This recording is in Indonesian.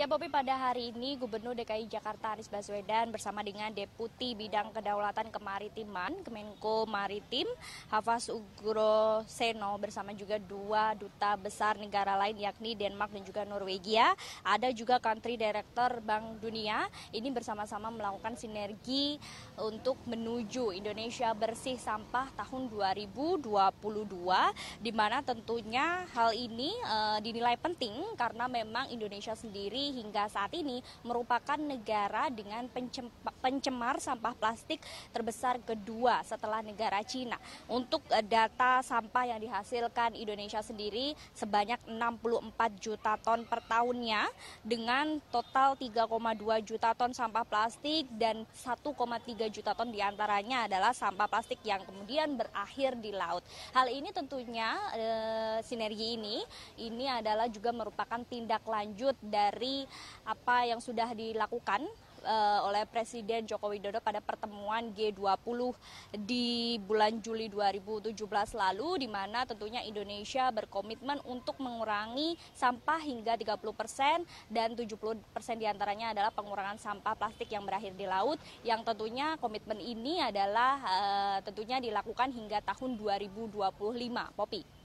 Ya Bobi pada hari ini Gubernur DKI Jakarta Anies Baswedan bersama dengan Deputi Bidang Kedaulatan Kemaritiman Kemenko Maritim Hafaz Ugro Seno bersama juga dua duta besar negara lain yakni Denmark dan juga Norwegia. Ada juga Country Director Bank Dunia ini bersama-sama melakukan sinergi untuk menuju Indonesia bersih sampah tahun 2022 di mana tentunya hal ini e, dinilai penting karena memang Indonesia sendiri hingga saat ini merupakan negara dengan pencemar sampah plastik terbesar kedua setelah negara Cina. Untuk eh, data sampah yang dihasilkan Indonesia sendiri sebanyak 64 juta ton per tahunnya dengan total 3,2 juta ton sampah plastik dan 1,3 juta ton diantaranya adalah sampah plastik yang kemudian berakhir di laut. Hal ini tentunya e, sinergi ini ini adalah juga merupakan tindak lanjut dari dari apa yang sudah dilakukan uh, oleh Presiden Joko Widodo pada pertemuan G20 di bulan Juli 2017 lalu di mana tentunya Indonesia berkomitmen untuk mengurangi sampah hingga 30% dan 70% diantaranya adalah pengurangan sampah plastik yang berakhir di laut yang tentunya komitmen ini adalah uh, tentunya dilakukan hingga tahun 2025 Popi.